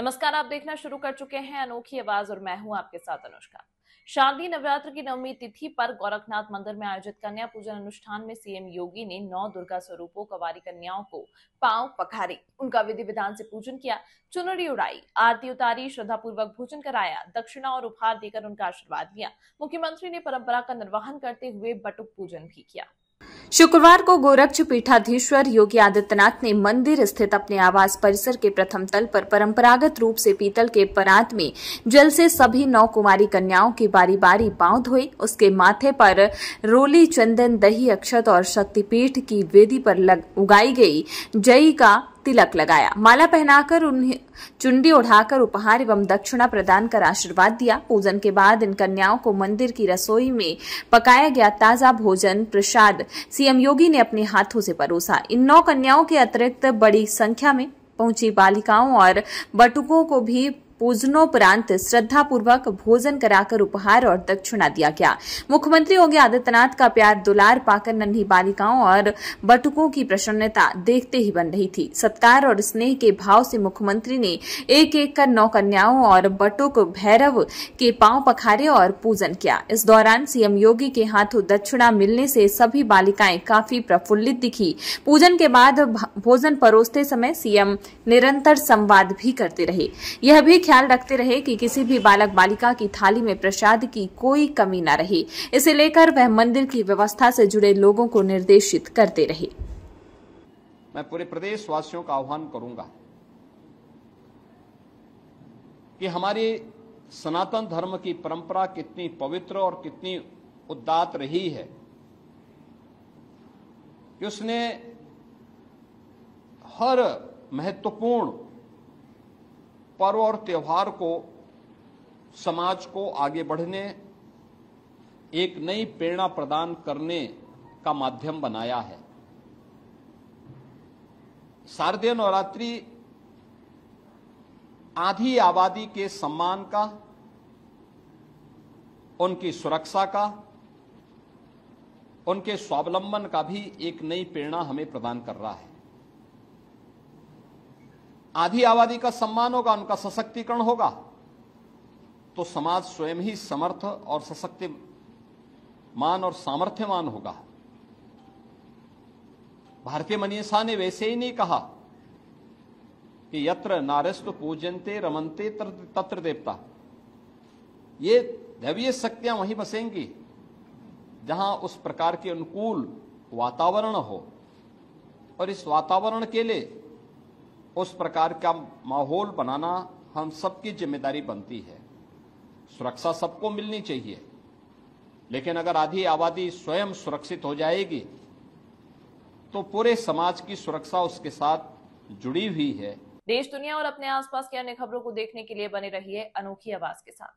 नमस्कार आप देखना शुरू कर चुके हैं अनोखी आवाज और मैं हूं आपके साथ अनुष्का शारदीय नवरात्र की नवमी तिथि पर गोरखनाथ मंदिर में आयोजित कन्या पूजन अनुष्ठान में सीएम योगी ने नौ दुर्गा स्वरूपों कवारी कन्याओं को पांव पखारी उनका विधि विधान से पूजन किया चुनरी उड़ाई आरती उतारी श्रद्धा पूर्वक भोजन कराया दक्षिणा और उपहार देकर उनका आशीर्वाद लिया मुख्यमंत्री ने परंपरा का निर्वहन करते हुए बटुक पूजन भी किया शुक्रवार को गोरक्ष पीठाधीश्वर योगी आदित्यनाथ ने मंदिर स्थित अपने आवास परिसर के प्रथम तल पर परंपरागत रूप से पीतल के परात में जल से सभी नौ कुमारी कन्याओं की बारी बारी पांव धोई उसके माथे पर रोली चंदन दही अक्षत और शक्तिपीठ की वेदी पर लग उगाई गई जई का तिलक लगाया माला पहनाकर उन्हें चुंडी उठाकर उपहार एवं दक्षिणा प्रदान कर आशीर्वाद दिया पूजन के बाद इन कन्याओं को मंदिर की रसोई में पकाया गया ताजा भोजन प्रसाद सीएम योगी ने अपने हाथों से परोसा इन नौ कन्याओं के अतिरिक्त बड़ी संख्या में पहुंची बालिकाओं और बटुकों को भी पूजनोपरांत श्रद्धापूर्वक भोजन कराकर उपहार और दक्षिणा दिया गया मुख्यमंत्री योगी आदित्यनाथ का प्यार दुलार पाकर नन्ही बालिकाओं और बटुकों की प्रसन्नता देखते ही बन रही थी सत्कार और स्नेह के भाव से मुख्यमंत्री ने एक एक कर नौ कन्याओं और बटुक भैरव के पांव पखारे और पूजन किया इस दौरान सीएम योगी के हाथों दक्षिणा मिलने से सभी बालिकाएं काफी प्रफुल्लित दिखी पूजन के बाद भोजन परोसते समय सीएम निरंतर संवाद भी करते रहे यह भी ख्याल रखते रहे कि किसी भी बालक बालिका की थाली में प्रसाद की कोई कमी न रहे इसे लेकर वह मंदिर की व्यवस्था से जुड़े लोगों को निर्देशित करते रहे मैं पूरे प्रदेश वासियों का आह्वान करूंगा कि हमारी सनातन धर्म की परंपरा कितनी पवित्र और कितनी उदात रही है कि उसने हर महत्वपूर्ण पर्व और त्यौहार को समाज को आगे बढ़ने एक नई प्रेरणा प्रदान करने का माध्यम बनाया है शारदीय नवरात्रि आधी आबादी के सम्मान का उनकी सुरक्षा का उनके स्वावलंबन का भी एक नई प्रेरणा हमें प्रदान कर रहा है आधी आबादी का सम्मान होगा उनका सशक्तिकरण होगा तो समाज स्वयं ही समर्थ और सशक्ति मान और सामर्थ्यमान होगा भारतीय मनीषा ने वैसे ही नहीं कहा कि यत्र नारस्त पूजनते रमनते तत्र देवता ये दैवीय शक्तियां वहीं बसेंगी जहां उस प्रकार के अनुकूल वातावरण हो और इस वातावरण के लिए उस प्रकार का माहौल बनाना हम सबकी जिम्मेदारी बनती है सुरक्षा सबको मिलनी चाहिए लेकिन अगर आधी आबादी स्वयं सुरक्षित हो जाएगी तो पूरे समाज की सुरक्षा उसके साथ जुड़ी हुई है देश दुनिया और अपने आसपास की अन्य खबरों को देखने के लिए बने रहिए अनोखी आवाज के साथ